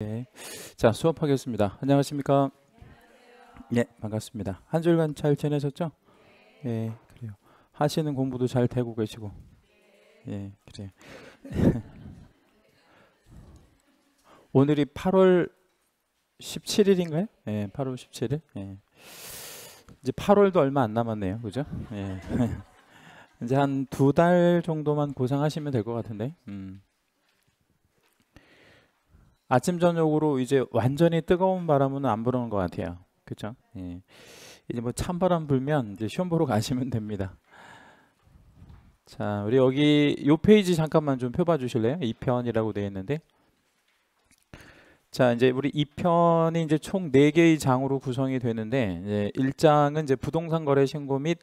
네. 자, 수업하겠습니다. 안녕하십니까? 네, 반갑습니다. 한 주일간 잘 지내셨죠? 네, 그래요. 하시는 공부도 잘 되고 계시고. 예, 네, 그래요. 오늘이 8월 17일인가요? 예, 8월 17일. 예. 이제 8월도 얼마 안 남았네요. 그죠? 예. 이제 한 두 달 정도만 고생하시면될 것 같은데. 음. 아침 저녁으로 이제 완전히 뜨거운 바람은 안 부는 것 같아요. 그렇죠? 예. 이제 뭐 찬바람 불면 이제 시험 보러 가시면 됩니다. 자, 우리 여기 요 페이지 잠깐만 좀 펴봐 주실래요? 2편이라고 되어 있는데. 자, 이제 우리 2편이 이제 총 4개의 장으로 구성이 되는데 이제 1장은 이제 부동산 거래 신고 및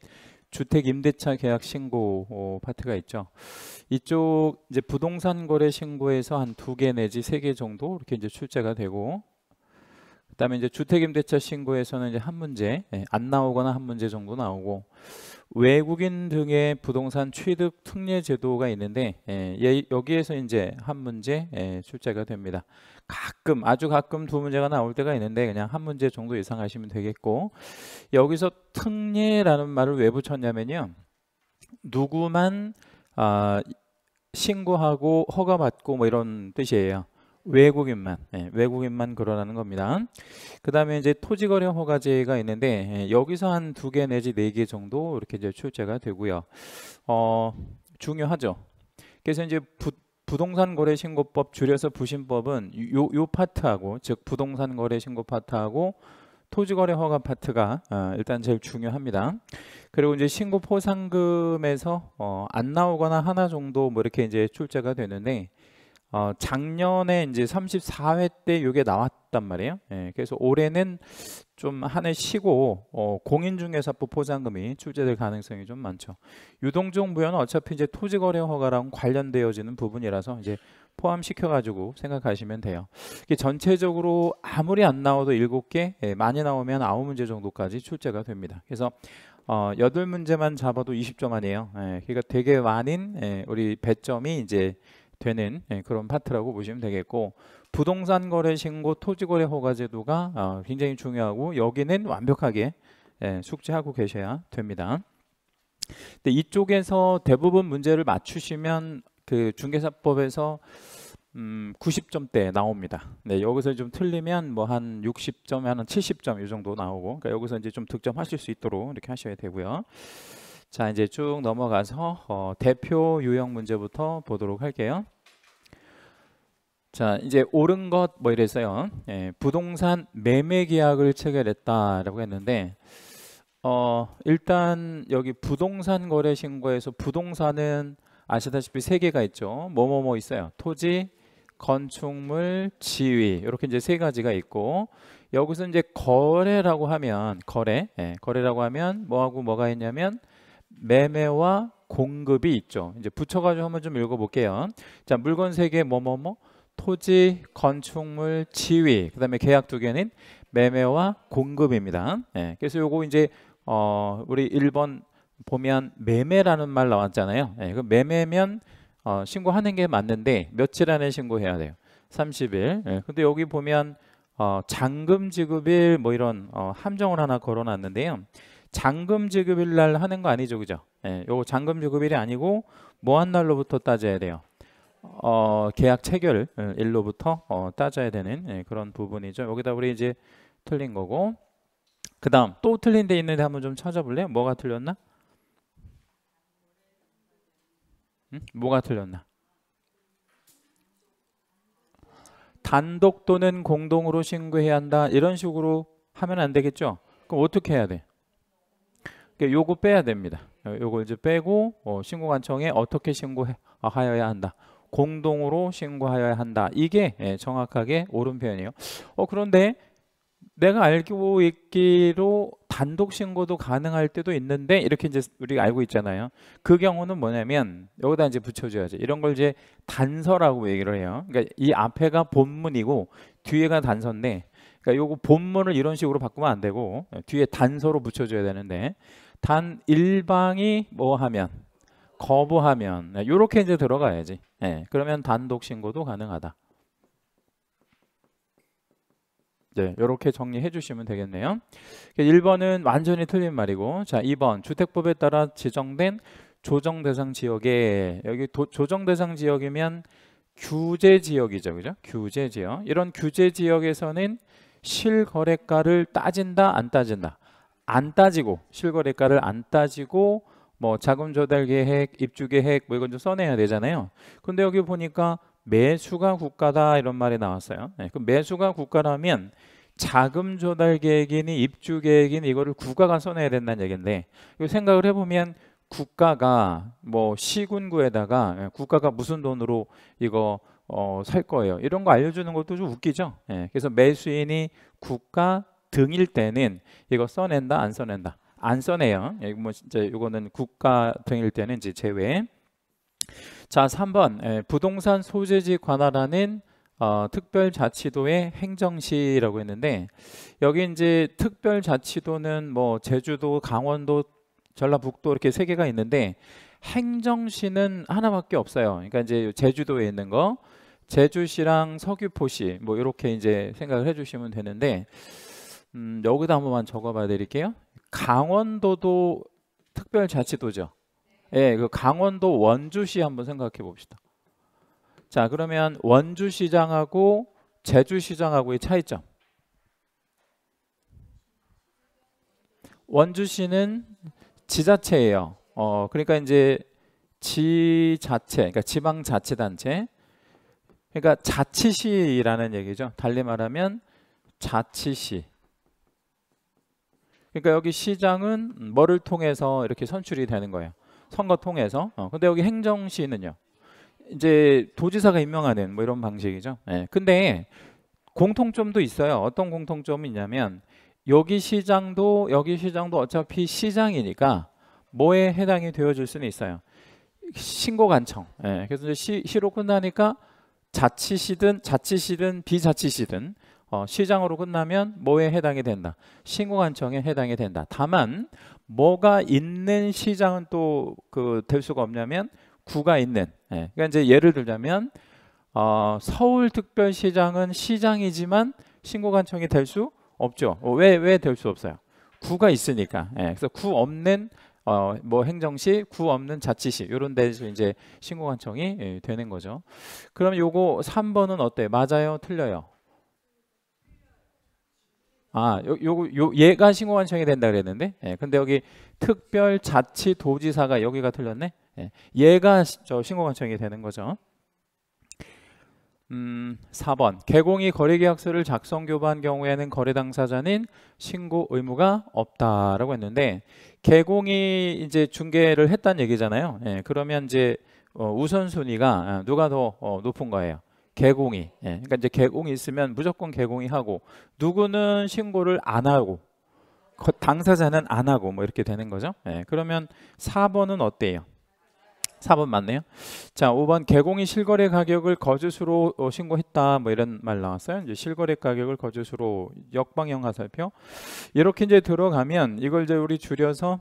주택 임대차 계약 신고 어, 파트가 있죠. 이쪽 이제 부동산 거래 신고에서 한 두 개 내지 세 개 정도 이렇게 이제 출제가 되고 그다음에 이제 주택임대차 신고에서는 이제 한 문제 예, 안 나오거나 한 문제 정도 나오고 외국인 등의 부동산 취득 특례 제도가 있는데 예, 예, 여기에서 이제 한 문제 예, 출제가 됩니다. 가끔 아주 가끔 두 문제가 나올 때가 있는데 그냥 한 문제 정도 예상하시면 되겠고 여기서 특례라는 말을 왜 붙였냐면요. 누구만 아, 신고하고 허가받고 뭐 이런 뜻이에요. 외국인만 예, 외국인만 그러라는 겁니다. 그 다음에 이제 토지거래 허가제가 있는데 예, 여기서 한 두 개 내지 네 개 정도 이렇게 이제 출제가 되고요. 어 중요하죠. 그래서 이제 부, 부동산 거래 신고법 줄여서 부신법은 요, 요 파트하고 즉 부동산 거래 신고 파트하고 토지거래 허가 파트가 어, 일단 제일 중요합니다. 그리고 이제 신고 포상금에서 어, 안 나오거나 하나 정도 뭐 이렇게 이제 출제가 되는데 어, 작년에 이제 34회 때 이게 나왔단 말이에요. 예, 그래서 올해는 좀 한 해 쉬고 어, 공인중개사법 포장금이 출제될 가능성이 좀 많죠. 유동종 부여는 어차피 이제 토지거래 허가랑 관련되어지는 부분이라서 이제 포함시켜가지고 생각하시면 돼요. 이게 전체적으로 아무리 안 나와도 7개, 예, 많이 나오면 9문제 정도까지 출제가 됩니다. 그래서 어, 8문제만 잡아도 20점 아니에요. 예, 그러니까 되게 많은 예, 우리 배점이 이제 되는 예, 그런 파트라고 보시면 되겠고 부동산 거래 신고 토지 거래 허가 제도가 아, 굉장히 중요하고 여기는 완벽하게 예, 숙지하고 계셔야 됩니다. 근데 이쪽에서 대부분 문제를 맞추시면 그 중개사법에서 음, 90점대 나옵니다. 네, 여기서 좀 틀리면 뭐 한 60점, 한 70점 이 정도 나오고, 그러니까 여기서 이제 좀 득점하실 수 있도록 이렇게 하셔야 되고요. 자, 이제 쭉 넘어가서 어, 대표 유형 문제부터 보도록 할게요. 자 이제 옳은 것 뭐 이래서요 예, 부동산 매매 계약을 체결했다라고 했는데 어 일단 여기 부동산 거래 신고에서 부동산은 아시다시피 세 개가 있죠 뭐뭐뭐 있어요 토지 건축물 지위 이렇게 이제 세 가지가 있고 여기서 이제 거래라고 하면 거래 예, 거래라고 하면 뭐하고 뭐가 있냐면 매매와 공급이 있죠 이제 붙여가지고 한번 좀 읽어볼게요 자 물건 세 개 뭐뭐뭐 토지, 건축물, 지위, 그 다음에 계약 두 개는 매매와 공급입니다. 예, 그래서 요거 이제 어, 우리 1번 보면 매매라는 말 나왔잖아요. 예, 그 매매면 어, 신고하는 게 맞는데 며칠 안에 신고해야 돼요. 30일. 예, 근데 여기 보면 어, 잔금 지급일 뭐 이런 어, 함정을 하나 걸어놨는데요. 잔금 지급일 날 하는 거 아니죠, 그죠? 예, 요거 잔금 지급일이 아니고 뭐 한 날로부터 따져야 돼요. 어, 계약 체결 예, 일로부터 어, 따져야 되는 예, 그런 부분이죠. 여기다 우리 이제 틀린 거고 그 다음 또 틀린 데 있는데 한번 좀 찾아볼래요? 뭐가 틀렸나? 음? 뭐가 틀렸나? 단독 또는 공동으로 신고해야 한다 이런 식으로 하면 안 되겠죠? 그럼 어떻게 해야 돼? 그러니까 요거 빼야 됩니다. 어, 요거 이제 빼고 어, 신고관청에 어떻게 신고하여야 어, 한다. 공동으로 신고하여야 한다. 이게 예, 정확하게 옳은 표현이에요. 어, 그런데 내가 알고 있기로 단독 신고도 가능할 때도 있는데 이렇게 이제 우리가 알고 있잖아요. 그 경우는 뭐냐면 여기다 이제 붙여줘야지. 이런 걸 이제 단서라고 얘기를 해요. 그러니까 이 앞에가 본문이고 뒤에가 단서인데, 그러니까 요거 본문을 이런 식으로 바꾸면 안 되고 뒤에 단서로 붙여줘야 되는데 단 일방이 뭐 하면 거부하면 이렇게 네, 이제 들어가야지. 네, 그러면 단독 신고도 가능하다. 네, 이렇게 정리해 주시면 되겠네요. 1번은 그 완전히 틀린 말이고 자 2번 주택법에 따라 지정된 조정 대상 지역에 여기 도, 조정 대상 지역이면 규제 지역이죠. 그죠? 규제 지역. 이런 규제 지역에서는 실거래가를 따진다 안 따진다. 안 따지고 실거래가를 안 따지고 뭐 자금 조달 계획, 입주 계획 뭐 이건 좀 써내야 되잖아요. 근데 여기 보니까 매수가 국가다 이런 말이 나왔어요. 네, 그 매수가 국가라면 자금 조달 계획이니 입주 계획이니 이거를 국가가 써내야 된다는 얘긴데 이거 생각을 해보면 국가가 뭐 시군구에다가 예, 국가가 무슨 돈으로 이거 어, 살 거예요. 이런 거 알려주는 것도 좀 웃기죠. 예, 그래서 매수인이 국가 등일 때는 이거 써낸다 안 써낸다 안 써네요. 예, 뭐 이제 이거는 국가 등일 때는 이제 제외. 자, 3번 예, 부동산 소재지 관할하는 어, 특별자치도의 행정시라고 했는데 여기 이제 특별자치도는 뭐 제주도, 강원도, 전라북도 이렇게 세 개가 있는데 행정시는 하나밖에 없어요. 그러니까 이제 제주도에 있는 거 제주시랑 서귀포시 뭐 이렇게 이제 생각을 해주시면 되는데 음, 여기다 한 번만 적어봐 드릴게요. 강원도도 특별자치도죠. 예, 그 강원도 원주시 한번 생각해 봅시다. 자, 그러면 원주시장하고 제주시장하고의 차이점. 원주시는 지자체예요. 어, 그러니까 이제 지자체, 그러니까 지방자치단체. 그러니까 자치시라는 얘기죠. 달리 말하면 자치시. 그러니까 여기 시장은 뭐를 통해서 이렇게 선출이 되는 거예요. 선거 통해서. 어, 근데 여기 행정시는요. 이제 도지사가 임명하는 뭐 이런 방식이죠. 예. 근데 공통점도 있어요. 어떤 공통점이 있냐면 여기 시장도 여기 시장도 어차피 시장이니까 뭐에 해당이 되어질 수는 있어요. 신고 간청. 예. 그래서 이제 시, 시로 끝나니까 자치시든 자치시든 비자치시든 어, 시장으로 끝나면 뭐에 해당이 된다? 신고관청에 해당이 된다. 다만 뭐가 있는 시장은 또 그 될 수가 없냐면 구가 있는. 예. 그러니까 이제 예를 들자면 어, 서울특별시장은 시장이지만 신고관청이 될 수 없죠. 어, 왜왜 될 수 없어요? 구가 있으니까. 예. 그래서 구 없는 어, 뭐 행정시, 구 없는 자치시 이런 데서 이제 신고관청이 예, 되는 거죠. 그럼 요거 3번은 어때? 맞아요? 틀려요? 아, 요, 요, 요 얘가 신고한 청이 된다 그랬는데, 예, 근데 여기 특별자치도지사가 여기가 틀렸네. 예, 얘가 시, 저 신고한 청이 되는 거죠. 음, 4번 개공이 거래계약서를 작성 교부한 경우에는 거래 당사자는 신고 의무가 없다라고 했는데 개공이 이제 중개를 했다는 얘기잖아요. 예, 그러면 이제 어, 우선순위가 아, 누가 더 어, 높은 거예요. 개공이. 예. 그러니까 이제 개공이 있으면 무조건 개공이 하고 누구는 신고를 안 하고 당사자는 안 하고 뭐 이렇게 되는 거죠. 예. 그러면 4번은 어때요? 4번 맞네요. 자, 5번 개공이 실거래 가격을 거짓으로 어, 신고했다. 뭐 이런 말 나왔어요. 이제 실거래 가격을 거짓으로 역방향 화살표 이렇게 이제 들어가면 이걸 이제 우리 줄여서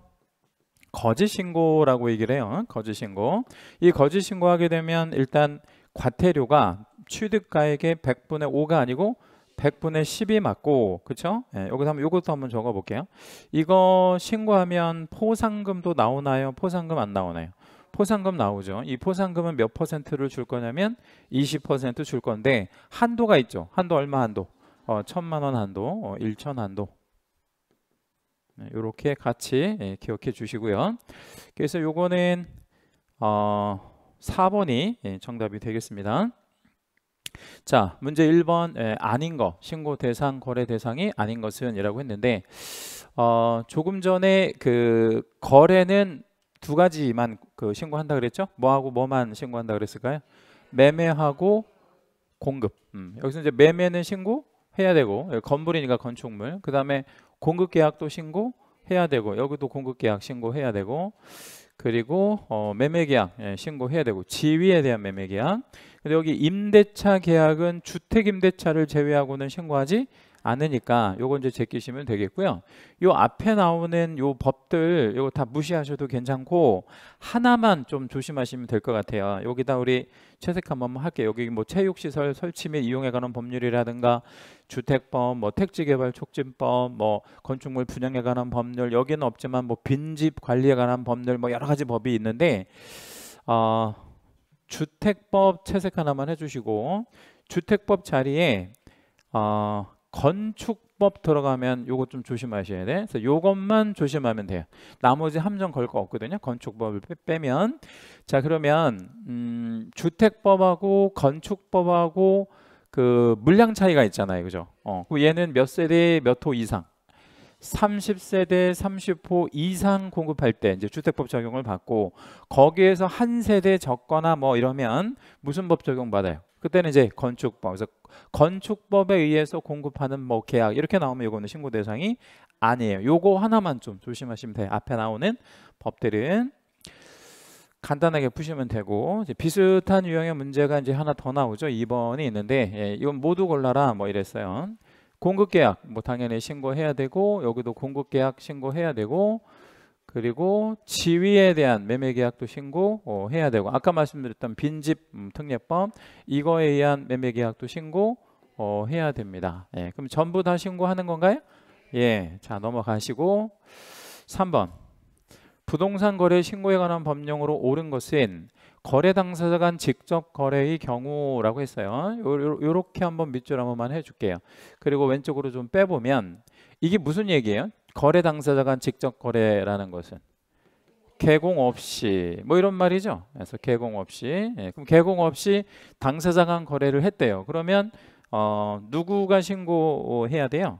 거짓 신고라고 얘기를 해요. 거짓 신고. 이 거짓 신고하게 되면 일단 과태료가 취득가액의 100분의 5가 아니고 100분의 10이 맞고 그쵸? 예, 여기서 한번 이것도 한번 적어볼게요. 이거 신고하면 포상금도 나오나요? 포상금 안 나오나요? 포상금 나오죠. 이 포상금은 몇 퍼센트를 줄 거냐면 20%줄 건데 한도가 있죠. 한도 얼마 한도? 어, 천만 원 한도, 어, 1천 한도. 이렇게 네, 같이 예, 기억해 주시고요. 그래서 요거는 어, 4번이 예, 정답이 되겠습니다. 자, 문제 1번 에, 예, 아닌 거 신고 대상 거래 대상이 아닌 것은이라고 했는데 어, 조금 전에 그 거래는 두 가지만 그 신고한다 그랬죠? 뭐하고 뭐만 신고한다 그랬을까요? 매매하고 공급. 음, 여기서 이제 매매는 신고해야 되고 예, 건물이니까 건축물. 그 다음에 공급 계약도 신고해야 되고 여기도 공급 계약 신고해야 되고 그리고 어, 매매 계약 예, 신고해야 되고 지위에 대한 매매 계약. 근데 여기 임대차 계약은 주택 임대차를 제외하고는 신고하지 않으니까 요거 이제 제끼시면 되겠고요. 요 앞에 나오는 요 법들 요거 다 무시하셔도 괜찮고 하나만 좀 조심하시면 될 것 같아요. 여기다 우리 채색 한번 할게요. 여기 뭐 체육시설 설치 및 이용에 관한 법률이라든가 주택법, 뭐 택지개발 촉진법, 뭐 건축물 분양에 관한 법률 여기는 없지만 뭐 빈집 관리에 관한 법률 뭐 여러 가지 법이 있는데 어 주택법 채색 하나만 해주시고 주택법 자리에 어, 건축법 들어가면 요거 좀 조심하셔야 돼. 그래서 요것만 조심하면 돼요. 나머지 함정 걸 거 없거든요. 건축법을 빼면 자 그러면 음, 주택법하고 건축법하고 그 물량 차이가 있잖아요, 그죠? 어, 얘는 몇 세대 몇 호 이상. 30세대 30호 이상 공급할 때 이제 주택법 적용을 받고 거기에서 한 세대 적거나 뭐 이러면 무슨 법 적용 받아요? 그때는 이제 건축법 그래서 건축법에 의해서 공급하는 뭐 계약 이렇게 나오면 이거는 신고 대상이 아니에요. 요거 하나만 좀 조심하시면 돼요. 앞에 나오는 법들은 간단하게 푸시면 되고 비슷한 유형의 문제가 이제 하나 더 나오죠. 2번이 있는데 예, 이건 모두 골라라 뭐 이랬어요. 공급 계약 뭐 당연히 신고해야 되고 여기도 공급 계약 신고해야 되고 그리고 지위에 대한 매매 계약도 신고해야 되고 아까 말씀드렸던 빈집 음, 특례법 이거에 의한 매매 계약도 신고해야 됩니다. 예, 그럼 전부 다 신고하는 건가요? 예, 자 넘어가시고 3번 부동산 거래 신고에 관한 법령으로 옳은 것은 거래 당사자 간 직접 거래의 경우라고 했어요. 이렇게 한번 밑줄 한번만 해줄게요. 그리고 왼쪽으로 좀 빼보면 이게 무슨 얘기예요? 거래 당사자 간 직접 거래라는 것은 개공 없이 뭐 이런 말이죠. 그래서 개공 없이 예, 그럼 개공 없이 당사자 간 거래를 했대요. 그러면 어, 누구가 신고해야 돼요?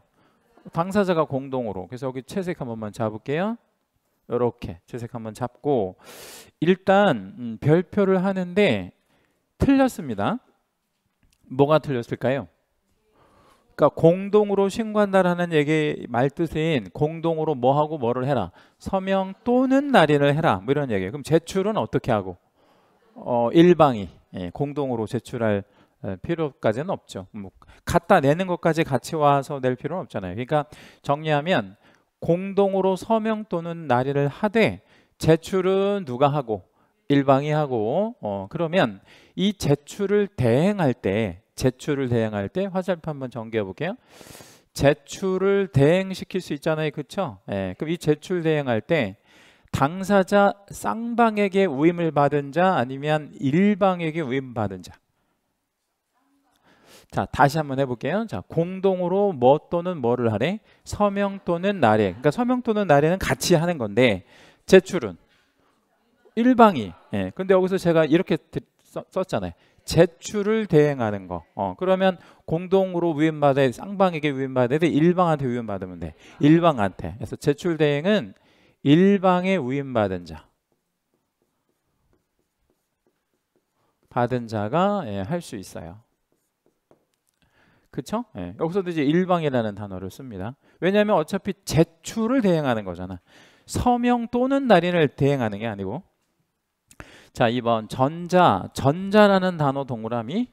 당사자가 공동으로. 그래서 여기 채색 한 번만 잡을게요. 이렇게 채색 한번 잡고 일단 음, 별표를 하는데 틀렸습니다. 뭐가 틀렸을까요? 그러니까 공동으로 신고한다라는 얘기 말뜻인 공동으로 뭐하고 뭐를 해라. 서명 또는 날인을 해라. 뭐 이런 얘기예요. 그럼 제출은 어떻게 하고? 어, 일방이 예, 공동으로 제출할 어, 필요까지는 없죠. 뭐 갖다 내는 것까지 같이 와서 낼 필요는 없잖아요. 그러니까 정리하면 공동으로 서명 또는 날의를 하되 제출은 누가 하고 일방이 하고 어, 그러면 이 제출을 대행할 때 제출을 대행할 때 화살표 한번 전개해 볼게요. 제출을 대행시킬 수 있잖아요. 그렇죠? 예, 그럼 이 제출 대행할 때 당사자 쌍방에게 위임을 받은 자 아니면 일방에게 위임받은 자자 다시 한번 해볼게요. 자 공동으로 뭐 또는 뭐를 하래? 서명 또는 나래. 그러니까 서명 또는 날에는 같이 하는 건데 제출은 일방이. 예. 근데 여기서 제가 이렇게 썼잖아요. 제출을 대행하는 거. 어, 그러면 공동으로 위임받아 쌍방에게 위임받아야 돼. 일방한테 위임받으면 돼. 일방한테. 그래서 제출 대행은 일방에 위임받은 자. 받은 자가 예, 할 수 있어요. 그쵸? 예. 그러니까 여기서도 이제 일방이라는 단어를 씁니다. 왜냐하면 어차피 제출을 대행하는 거잖아. 서명 또는 날인을 대행하는 게 아니고 자 2번 전자 전자라는 단어 동그라미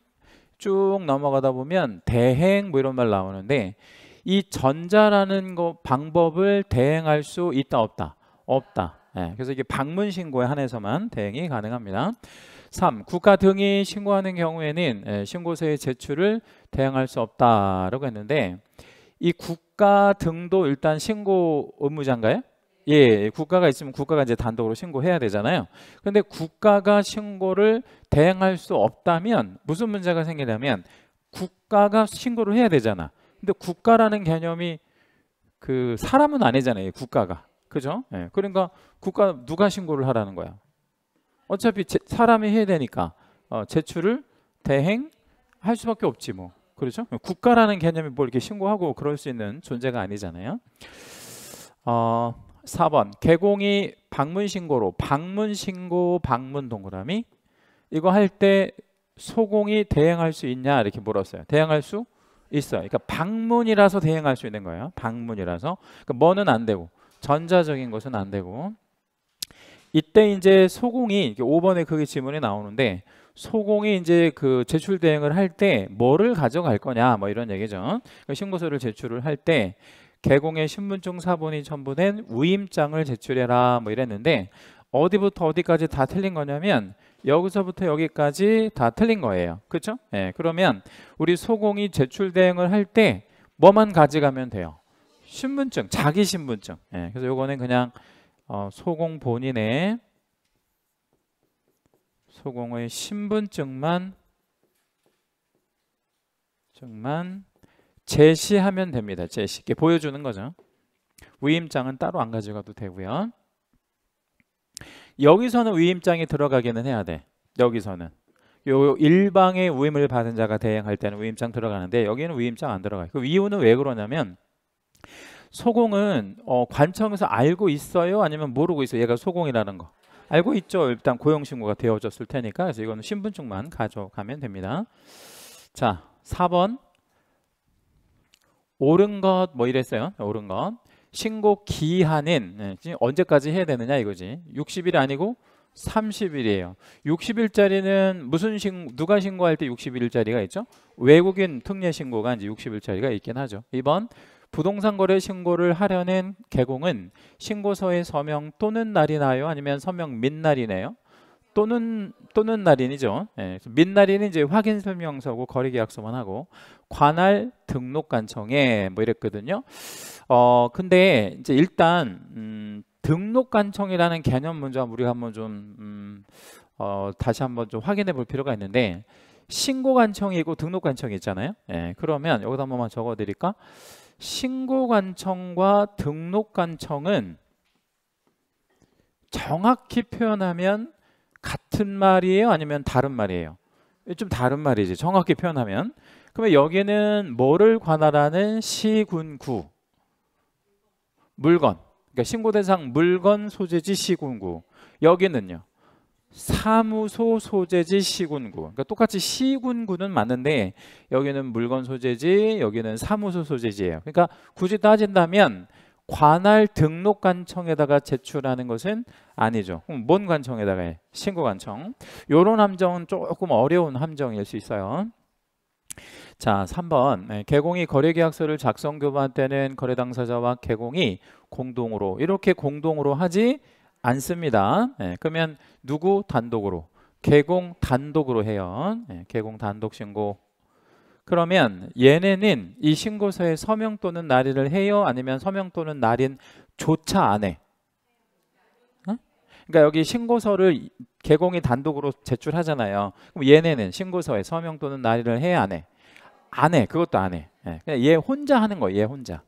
쭉 넘어가다 보면 대행 뭐 이런 말 나오는데 이 전자라는 거 방법을 대행할 수 있다 없다 없다 예, 음. 그래서 이게 방문 신고에 한해서만 대행이 가능합니다. 3. 국가 등이 신고하는 경우에는 예, 신고서의 제출을 대행할 수 없다라고 했는데 이 국가 등도 일단 신고 업무자인가요 예, 예, 예, 국가가 있으면 국가가 이제 단독으로 신고해야 되잖아요. 근데 국가가 신고를 대행할 수 없다면 무슨 문제가 생기냐면 국가가 신고를 해야 되잖아. 근데 국가라는 개념이 그 사람은 아니잖아요. 국가가. 그죠? 예. 그러니까 국가 누가 신고를 하라는 거야? 어차피 제, 사람이 해야 되니까 어, 제출을 대행할 수밖에 없지 뭐. 그렇죠? 국가라는 개념이 뭘 뭐 이렇게 신고하고 그럴 수 있는 존재가 아니잖아요. 어, 4번 개공이 방문 신고로 방문 신고 방문 동그라미 이거 할 때 소공이 대행할 수 있냐 이렇게 물었어요. 대행할 수 있어요. 그러니까 방문이라서 대행할 수 있는 거예요. 방문이라서 그러니까 뭐는 안 되고 전자적인 것은 안 되고 이때 이제 소공이 5번에 그게 지문에 나오는데 소공이 이제 그 제출 대행을 할 때 뭐를 가져갈 거냐 뭐 이런 얘기죠. 그러니까 신고서를 제출을 할 때 개공의 신분증 사본이 첨부된 위임장을 제출해라 뭐 이랬는데 어디부터 어디까지 다 틀린 거냐면 여기서부터 여기까지 다 틀린 거예요. 그렇죠? 예. 네, 그러면 우리 소공이 제출 대행을 할 때 뭐만 가져가면 돼요? 신분증, 자기 신분증. 예, 그래서 이거는 그냥 어, 소공 본인의 소공의 신분증만 증만 제시하면 됩니다. 제시. 이게 보여주는 거죠. 위임장은 따로 안 가져가도 되고요. 여기서는 위임장이 들어가기는 해야 돼. 여기서는. 요 일방의 위임을 받은 자가 대행할 때는 위임장 들어가는데 여기는 위임장 안 들어가요. 그 이유는 왜 그러냐면 소공은 어, 관청에서 알고 있어요? 아니면 모르고 있어요? 얘가 소공이라는 거. 알고 있죠. 일단 고용신고가 되어졌을 테니까. 그래서 이거는 신분증만 가져가면 됩니다. 자, 4번. 옳은 것 뭐 이랬어요. 옳은 것. 신고 기한은 네, 언제까지 해야 되느냐 이거지. 60일 아니고 30일이에요. 60일짜리는 무슨 신 누가 신고할 때 60일짜리가 있죠? 외국인 특례 신고가 이제 60일짜리가 있긴 하죠. 2번 부동산 거래 신고를 하려는 개공은 신고서의 서명 또는 날이나요 아니면 서명 민 날이네요. 또는 또는 날인이죠. 예, 민날인은 이제 확인 설명서고 거래 계약서만 하고 관할 등록 관청에뭐 이랬거든요. 어 근데 이제 일단 음, 등록 관청이라는 개념 먼저 우리가 한번 좀 음, 어, 다시 한번 좀 확인해 볼 필요가 있는데 신고 관청이고 등록 관청이 있잖아요. 예, 그러면 여기다 한번만 적어 드릴까? 신고관청과 등록관청은 정확히 표현하면 같은 말이에요? 아니면 다른 말이에요? 좀 다른 말이지 정확히 표현하면 그러면 여기는 뭐를 관할하는 시군구 물건 그러니까 신고 대상 물건 소재지 시군구 여기는요 사무소 소재지 시군구 그러니까 똑같이 시군구는 맞는데 여기는 물건 소재지 여기는 사무소 소재지예요 그러니까 굳이 따진다면 관할 등록관청에다가 제출하는 것은 아니죠 그럼 뭔 관청에다가 해? 신고관청 요런 함정은 조금 어려운 함정일 수 있어요 자 3번 개공이 거래계약서를 작성 교부할 때는 거래 당사자와 개공이 공동으로 이렇게 공동으로 하지 않습니다 예, 그러면 누구 단독으로 개공 단독으로 해요. 예, 개공 단독 신고. 그러면 얘네는 이 신고서에 서명 또는 날인을 해요? 아니면 서명 또는 날인 조차 안 해? 응? 그러니까 여기 신고서를 개공이 단독으로 제출하잖아요. 그럼 얘네는 신고서에 서명 또는 날인을 해? 야안 해? 안 해. 그것도 안 해. 예, 그냥 얘 혼자 하는 거예요. 얘 혼자.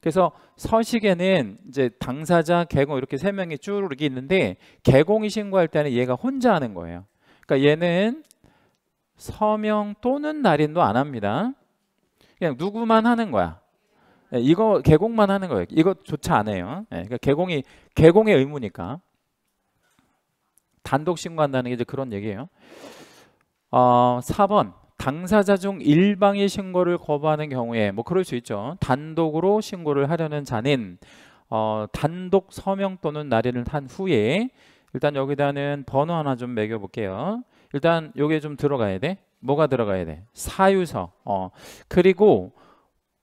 그래서 서식에는 이제 당사자, 개공 이렇게 세 명이 쭉 있는데 개공이 신고할 때는 얘가 혼자 하는 거예요. 그러니까 얘는 서명 또는 날인도 안 합니다. 그냥 누구만 하는 거야. 예, 이거 개공만 하는 거예요. 이것 좋지 않아요 그러니까 개공이 개공의 의무니까 단독 신고한다는 게 이제 그런 얘기예요. 어, 4번 당사자 중 일방이 신고를 거부하는 경우에 뭐 그럴 수 있죠. 단독으로 신고를 하려는 자는 어, 단독 서명 또는 날인을 한 후에 일단 여기다는 번호 하나 좀 매겨볼게요. 일단 요게 좀 들어가야 돼. 뭐가 들어가야 돼? 사유서. 어. 그리고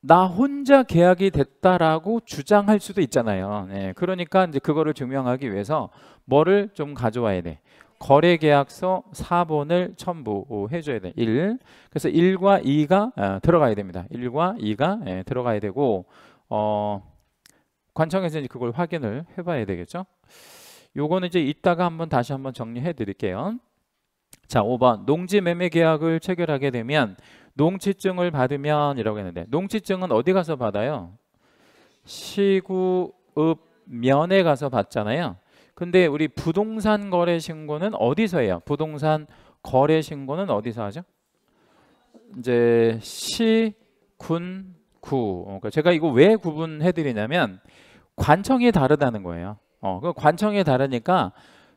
나 혼자 계약이 됐다라고 주장할 수도 있잖아요. 예, 그러니까 이제 그거를 증명하기 위해서 뭐를 좀 가져와야 돼. 거래계약서 4번을 첨부해 어, 줘야 돼. 1. 그래서 1과 2가 어, 들어가야 됩니다. 1과 2가 예, 들어가야 되고 어, 관청에서 이제 그걸 확인을 해 봐야 되겠죠. 요거는 이제 이따가 한번 다시 한번 정리해 드릴게요. 자, 5번 농지 매매 계약을 체결하게 되면 농지증을 받으면 이라고 했는데 농지증은 어디 가서 받아요? 시구읍면에 가서 받잖아요. 근데 우리 부동산 거래 신고는 어디서 해요? 부동산 거래 신고는 어디서 하죠? 이제 시, 군, 구. 어, 그러니까 제가 이거 왜 구분해 드리냐면 관청이 다르다는 거예요. 어, 그 관청이 다르니까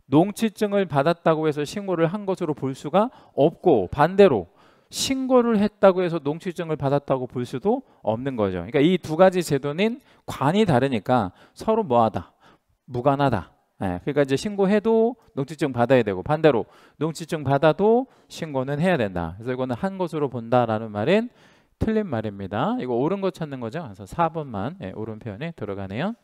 농취증을 받았다고 해서 신고를 한 것으로 볼 수가 없고 반대로 신고를 했다고 해서 농취증을 받았다고 볼 수도 없는 거죠. 그러니까 이 두 가지 제도는 관이 다르니까 서로 뭐하다 무관하다 예, 그러니까 이제 신고해도 농지증 받아야 되고 반대로 농지증 받아도 신고는 해야 된다. 그래서 이거는 한 것으로 본다라는 말은 틀린 말입니다. 이거 옳은 거 찾는 거죠. 그래서 4번만 예, 옳은 표현에 들어가네요.